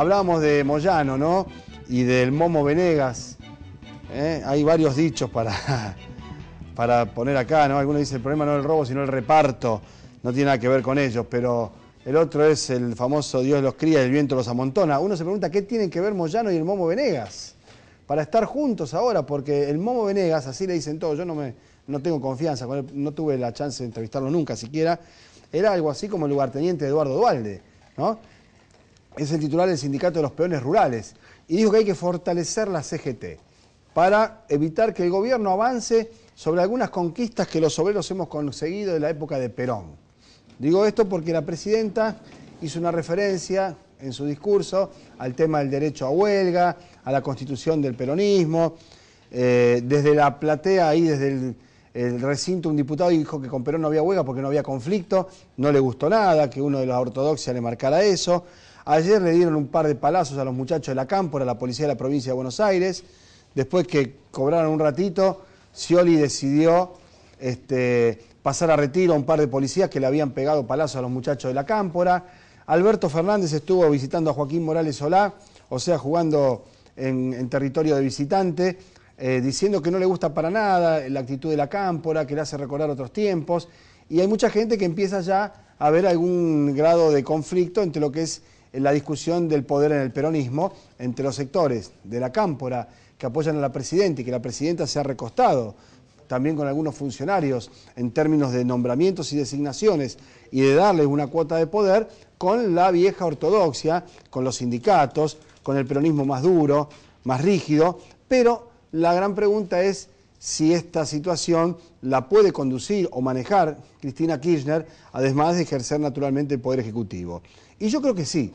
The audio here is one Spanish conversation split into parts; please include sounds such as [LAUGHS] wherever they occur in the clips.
Hablábamos de Moyano, ¿no? Y del Momo Venegas. ¿eh? Hay varios dichos para, [LAUGHS] para poner acá, ¿no? Algunos dicen el problema no es el robo, sino el reparto. No tiene nada que ver con ellos, pero el otro es el famoso Dios los cría y el viento los amontona. Uno se pregunta qué tienen que ver Moyano y el Momo Venegas para estar juntos ahora, porque el Momo Venegas, así le dicen todos, yo no, me, no tengo confianza no tuve la chance de entrevistarlo nunca siquiera, era algo así como el lugarteniente Eduardo Dualde, ¿no? es el titular del Sindicato de los Peones Rurales, y dijo que hay que fortalecer la CGT para evitar que el gobierno avance sobre algunas conquistas que los obreros hemos conseguido de la época de Perón. Digo esto porque la presidenta hizo una referencia en su discurso al tema del derecho a huelga, a la constitución del peronismo. Eh, desde la platea, ahí desde el, recinto, un diputado dijo que con Perón no había huelga porque no había conflicto, no le gustó nada, que uno de los ortodoxia le marcara eso. Ayer le dieron un par de palazos a los muchachos de la Cámpora, a la policía de la provincia de Buenos Aires. Después que cobraron un ratito, Scioli decidió este, pasar a retiro a un par de policías que le habían pegado palazos a los muchachos de la Cámpora. Alberto Fernández estuvo visitando a Joaquín Morales Solá, o sea, jugando en, territorio de visitante, eh, diciendo que no le gusta para nada la actitud de la Cámpora, que le hace recordar otros tiempos. Y hay mucha gente que empieza ya a ver algún grado de conflicto entre lo que es en la discusión del poder en el peronismo entre los sectores de la cámpora que apoyan a la presidenta y que la presidenta se ha recostado también con algunos funcionarios en términos de nombramientos y designaciones y de darles una cuota de poder con la vieja ortodoxia, con los sindicatos, con el peronismo más duro, más rígido, pero la gran pregunta es si esta situación la puede conducir o manejar Cristina Kirchner, además de ejercer naturalmente el poder ejecutivo. Y yo creo que sí.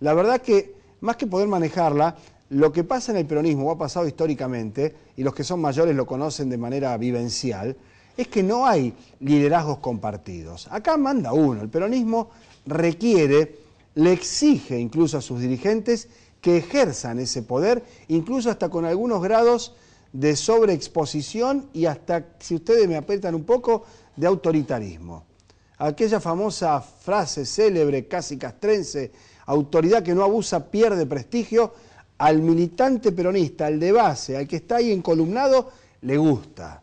La verdad que más que poder manejarla, lo que pasa en el peronismo, o ha pasado históricamente, y los que son mayores lo conocen de manera vivencial, es que no hay liderazgos compartidos. Acá manda uno. El peronismo requiere, le exige incluso a sus dirigentes que ejerzan ese poder, incluso hasta con algunos grados de sobreexposición y hasta, si ustedes me apretan un poco, de autoritarismo aquella famosa frase célebre, casi castrense, autoridad que no abusa pierde prestigio, al militante peronista, al de base, al que está ahí encolumnado, le gusta.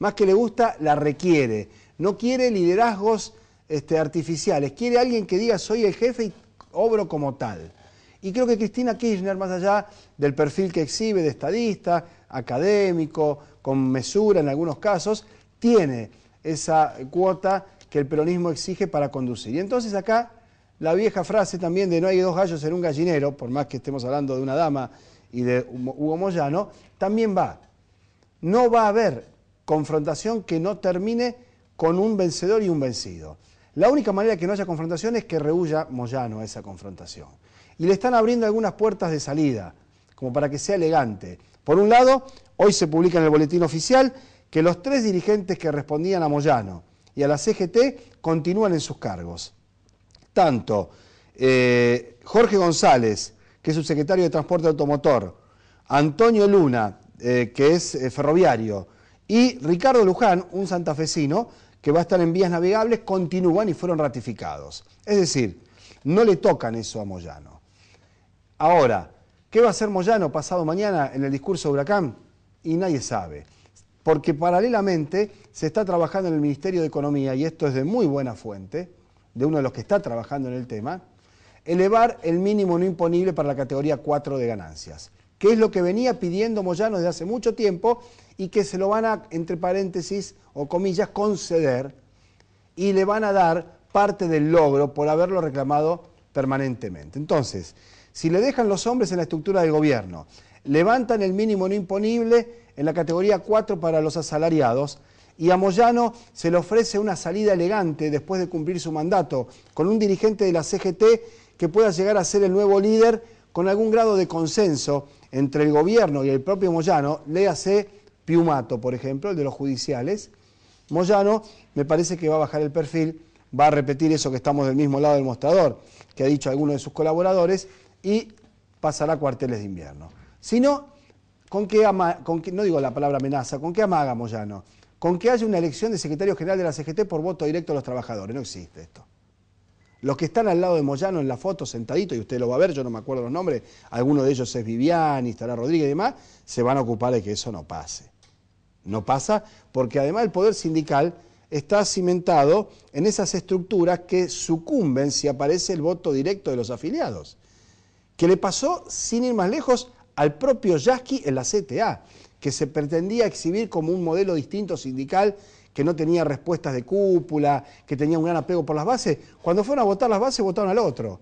Más que le gusta, la requiere. No quiere liderazgos este, artificiales, quiere alguien que diga soy el jefe y obro como tal. Y creo que Cristina Kirchner, más allá del perfil que exhibe de estadista, académico, con mesura en algunos casos, tiene esa cuota que el peronismo exige para conducir. Y entonces acá la vieja frase también de no hay dos gallos en un gallinero, por más que estemos hablando de una dama y de Hugo Moyano, también va. No va a haber confrontación que no termine con un vencedor y un vencido. La única manera que no haya confrontación es que rehuya Moyano a esa confrontación. Y le están abriendo algunas puertas de salida, como para que sea elegante. Por un lado, hoy se publica en el boletín oficial que los tres dirigentes que respondían a Moyano, y a la CGT continúan en sus cargos. Tanto eh, Jorge González, que es subsecretario de Transporte Automotor, Antonio Luna, eh, que es eh, ferroviario, y Ricardo Luján, un santafesino, que va a estar en vías navegables, continúan y fueron ratificados. Es decir, no le tocan eso a Moyano. Ahora, ¿qué va a hacer Moyano pasado mañana en el discurso de Huracán? Y nadie sabe porque paralelamente se está trabajando en el Ministerio de Economía, y esto es de muy buena fuente, de uno de los que está trabajando en el tema, elevar el mínimo no imponible para la categoría 4 de ganancias, que es lo que venía pidiendo Moyano desde hace mucho tiempo y que se lo van a, entre paréntesis o comillas, conceder y le van a dar parte del logro por haberlo reclamado permanentemente. Entonces, si le dejan los hombres en la estructura del gobierno, Levantan el mínimo no imponible en la categoría 4 para los asalariados y a Moyano se le ofrece una salida elegante después de cumplir su mandato, con un dirigente de la CGT que pueda llegar a ser el nuevo líder con algún grado de consenso entre el gobierno y el propio Moyano, léase Piumato, por ejemplo, el de los judiciales. Moyano me parece que va a bajar el perfil, va a repetir eso que estamos del mismo lado del mostrador, que ha dicho alguno de sus colaboradores, y pasará cuarteles de invierno sino con que, no digo la palabra amenaza, con que amaga Moyano, con que haya una elección de secretario general de la CGT por voto directo de los trabajadores. No existe esto. Los que están al lado de Moyano en la foto, sentaditos, y usted lo va a ver, yo no me acuerdo los nombres, alguno de ellos es Viviani, estará Rodríguez y demás, se van a ocupar de que eso no pase. No pasa porque además el poder sindical está cimentado en esas estructuras que sucumben si aparece el voto directo de los afiliados. Que le pasó, sin ir más lejos, al propio Yasky en la CTA, que se pretendía exhibir como un modelo distinto sindical que no tenía respuestas de cúpula, que tenía un gran apego por las bases. Cuando fueron a votar las bases, votaron al otro.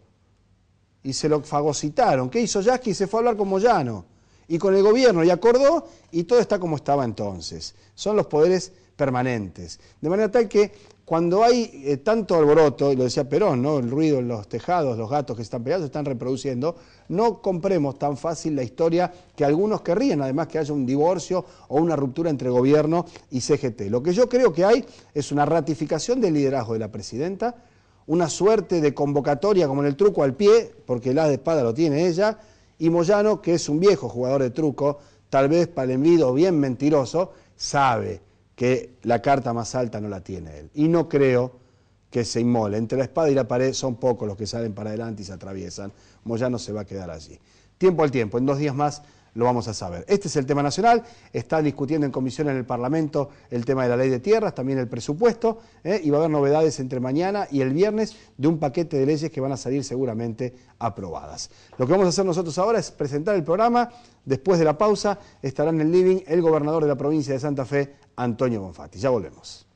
Y se lo fagocitaron. ¿Qué hizo Yasky? Se fue a hablar con Moyano y con el gobierno y acordó y todo está como estaba entonces. Son los poderes permanentes. De manera tal que cuando hay eh, tanto alboroto, y lo decía Perón, ¿no? el ruido en los tejados, los gatos que están peleando, se están reproduciendo, no compremos tan fácil la historia que algunos querrían, además que haya un divorcio o una ruptura entre gobierno y CGT. Lo que yo creo que hay es una ratificación del liderazgo de la presidenta, una suerte de convocatoria como en el truco al pie, porque el de espada lo tiene ella, y Moyano, que es un viejo jugador de truco, tal vez palenvido, bien mentiroso, sabe que la carta más alta no la tiene él. Y no creo que se inmole. Entre la espada y la pared son pocos los que salen para adelante y se atraviesan. Moyano se va a quedar allí. Tiempo al tiempo, en dos días más lo vamos a saber. Este es el tema nacional, está discutiendo en comisión en el Parlamento el tema de la ley de tierras, también el presupuesto, ¿eh? y va a haber novedades entre mañana y el viernes de un paquete de leyes que van a salir seguramente aprobadas. Lo que vamos a hacer nosotros ahora es presentar el programa, después de la pausa estará en el living el gobernador de la provincia de Santa Fe, Antonio Bonfatti. Ya volvemos.